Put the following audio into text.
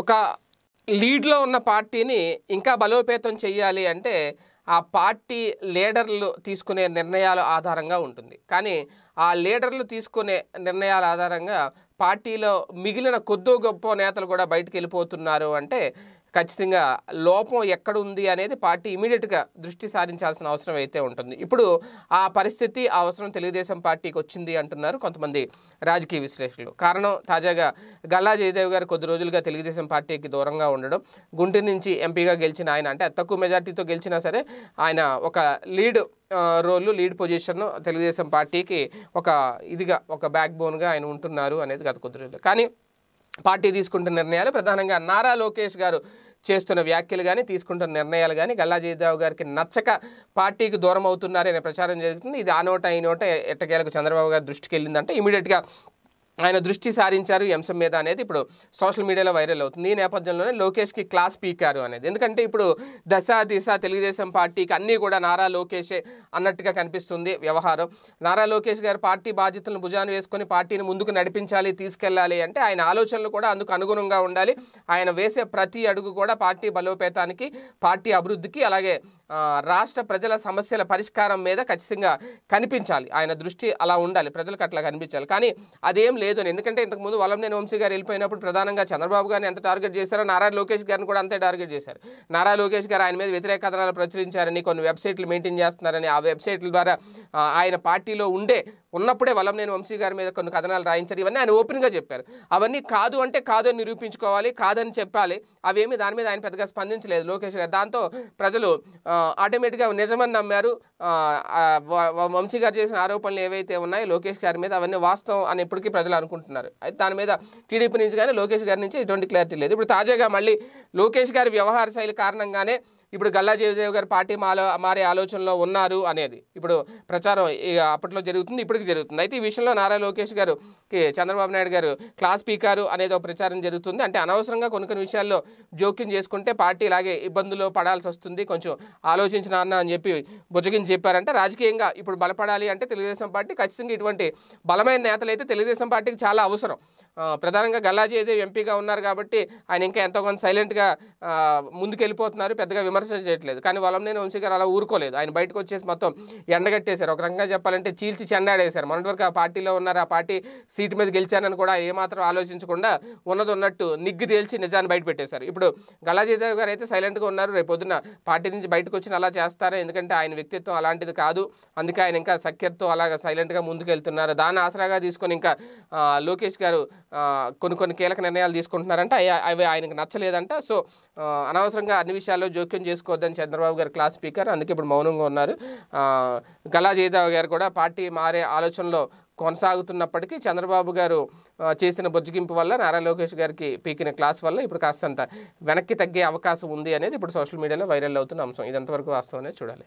ఒక లీడ్లో ఉన్న పార్టీని ఇంకా బలోపేతం చేయాలి అంటే ఆ పార్టీ లీడర్లు తీసుకునే నిర్ణయాల ఆధారంగా ఉంటుంది కానీ ఆ లీడర్లు తీసుకునే నిర్ణయాల ఆధారంగా పార్టీలో మిగిలిన కొద్దో గొప్ప నేతలు కూడా బయటకు వెళ్ళిపోతున్నారు అంటే ఖచ్చితంగా లోపం ఎక్కడ ఉంది అనేది పార్టీ ఇమీడియట్గా దృష్టి సారించాల్సిన అవసరం అయితే ఉంటుంది ఇప్పుడు ఆ పరిస్థితి ఆ అవసరం తెలుగుదేశం పార్టీకి వచ్చింది అంటున్నారు కొంతమంది రాజకీయ విశ్లేషకులు కారణం తాజాగా గల్లా జయదేవ్ గారు కొద్ది రోజులుగా తెలుగుదేశం పార్టీకి దూరంగా ఉండడం గుంటూరు నుంచి ఎంపీగా గెలిచిన ఆయన అంటే తక్కువ మెజార్టీతో గెలిచినా సరే ఆయన ఒక lead role lead position Telugu Desam పార్టీకి ఒక ఇదిగా ఒక బ్యాక్ బోన్గా ఆయన ఉంటున్నారు అనేది గత కొద్ది రోజులు కానీ పార్టీ తీసుకుంటున్న నిర్ణయాలు ప్రధానంగా నారా లోకేష్ గారు చేస్తున్న వ్యాఖ్యలు కానీ తీసుకుంటున్న నిర్ణయాలు కానీ గల్లా జయదేవ్ గారికి నచ్చక పార్టీకి దూరం అవుతున్నారనే ప్రచారం జరుగుతుంది ఇది ఆ నోట ఈ నోట ఎట్టకేలకు చంద్రబాబు గారి దృష్టికి వెళ్ళిందంటే ఇమీడియట్గా ఆయన దృష్టి సారించారు ఈ అంశం మీద అనేది ఇప్పుడు సోషల్ మీడియాలో వైరల్ అవుతుంది ఈ నేపథ్యంలోనే లోకేష్కి క్లాస్ పీకారు అనేది ఎందుకంటే ఇప్పుడు దశ దిశ తెలుగుదేశం పార్టీకి అన్నీ కూడా నారా లోకేషే అన్నట్టుగా కనిపిస్తుంది వ్యవహారం నారా లోకేష్ గారు పార్టీ బాధ్యతలను భుజాన్ని వేసుకొని పార్టీని ముందుకు నడిపించాలి తీసుకెళ్లాలి అంటే ఆయన ఆలోచనలు కూడా అందుకు అనుగుణంగా ఉండాలి ఆయన వేసే ప్రతి అడుగు కూడా పార్టీ బలోపేతానికి పార్టీ అభివృద్ధికి అలాగే రాష్ట్ర ప్రజల సమస్యల పరిష్కారం మీద ఖచ్చితంగా కనిపించాలి ఆయన దృష్టి అలా ఉండాలి ప్రజలకు అట్లా కనిపించాలి కానీ అదేం లేదు లేదు అని ఎందుకంటే ఇంతకుముందు వలంనేని వంశీ గారు వెళ్ళిపోయినప్పుడు ప్రధానంగా చంద్రబాబు గారిని ఎంత టార్గెట్ చేశారో నారా లోకేష్ గారిని కూడా అంతే టార్గెట్ చేశారు నారా లోకేష్ గారు ఆయన మీద వ్యతిరేక కథనాలు ప్రచురించారని కొన్ని వెబ్సైట్లు మెయింటైన్ చేస్తున్నారని ఆ వెబ్సైట్ల ద్వారా ఆయన పార్టీలో ఉండే ఉన్నప్పుడే నేను వంశీ గారి మీద కొన్ని కథనాలు రాయించారు ఇవన్నీ ఆయన ఓపెన్గా చెప్పారు అవన్నీ కాదు అంటే కాదు అని నిరూపించుకోవాలి కాదని చెప్పాలి అవేమి దాని మీద ఆయన పెద్దగా స్పందించలేదు లోకేష్ గారు దాంతో ప్రజలు ఆటోమేటిక్గా నిజమని నమ్మారు వంశీ గారు చేసిన ఆరోపణలు ఏవైతే ఉన్నాయో లోకేష్ గారి మీద అవన్నీ వాస్తవం అని ఇప్పటికీ ప్రజలు అనుకుంటున్నారు అయితే దాని మీద టీడీపీ నుంచి కానీ లోకేష్ గారి నుంచి ఎటువంటి క్లారిటీ లేదు ఇప్పుడు తాజాగా మళ్ళీ లోకేష్ గారి వ్యవహార శైలి కారణంగానే ఇప్పుడు గల్లా జయదేవ్ గారు పార్టీ మాలో మారే ఆలోచనలో ఉన్నారు అనేది ఇప్పుడు ప్రచారం అప్పట్లో జరుగుతుంది ఇప్పటికి జరుగుతుంది అయితే ఈ విషయంలో నారా లోకేష్ గారు చంద్రబాబు నాయుడు గారు క్లాస్ పీకారు అనేది ఒక ప్రచారం జరుగుతుంది అంటే అనవసరంగా కొన్ని కొన్ని విషయాల్లో జోక్యం చేసుకుంటే పార్టీ ఇలాగే ఇబ్బందులు పడాల్సి వస్తుంది కొంచెం ఆలోచించిన అన్న అని చెప్పి బుజ్జగించి చెప్పారంటే రాజకీయంగా ఇప్పుడు బలపడాలి అంటే తెలుగుదేశం పార్టీ ఖచ్చితంగా ఇటువంటి బలమైన నేతలు అయితే తెలుగుదేశం పార్టీకి చాలా అవసరం ప్రధానంగా గల్లాజీ అయితే ఎంపీగా ఉన్నారు కాబట్టి ఆయన ఇంకా ఎంతో కొంత సైలెంట్గా ముందుకెళ్ళిపోతున్నారు పెద్దగా విమర్శలు చేయట్లేదు కానీ నేను వంశీగారు అలా ఊరుకోలేదు ఆయన బయటకు వచ్చేసి మొత్తం ఎండగట్టేశారు ఒక రకంగా చెప్పాలంటే చీల్చి చెండాడేశారు మొన్నటి వరకు ఆ పార్టీలో ఉన్నారు ఆ పార్టీ సీటు మీద గెలిచానని కూడా ఏమాత్రం ఆలోచించకుండా ఉన్నది ఉన్నట్టు నిగ్గు తేల్చి నిజాన్ని బయట పెట్టేశారు ఇప్పుడు గల్లాజయదేవ్ గారు అయితే సైలెంట్గా ఉన్నారు రేపు పొద్దున్న పార్టీ నుంచి బయటకు వచ్చిన అలా చేస్తారా ఎందుకంటే ఆయన వ్యక్తిత్వం అలాంటిది కాదు అందుకే ఆయన ఇంకా సఖ్యత్వం అలాగ సైలెంట్గా ముందుకెళ్తున్నారు దాన్ని ఆసరాగా తీసుకొని ఇంకా లోకేష్ గారు కొన్ని కొన్ని కీలక నిర్ణయాలు తీసుకుంటున్నారంట అవి ఆయనకు నచ్చలేదంట సో అనవసరంగా అన్ని విషయాల్లో జోక్యం చేసుకోవద్దని చంద్రబాబు గారు క్లాస్ స్పీకర్ అందుకే ఇప్పుడు మౌనంగా ఉన్నారు గలా జయదావ్ గారు కూడా పార్టీ మారే ఆలోచనలో కొనసాగుతున్నప్పటికీ చంద్రబాబు గారు చేసిన బొజ్జగింపు వల్ల నారా లోకేష్ గారికి పీకిన క్లాస్ వల్ల ఇప్పుడు కాస్తంత వెనక్కి తగ్గే అవకాశం ఉంది అనేది ఇప్పుడు సోషల్ మీడియాలో వైరల్ అవుతున్న అంశం ఇదంతవరకు వాస్తవమే చూడాలి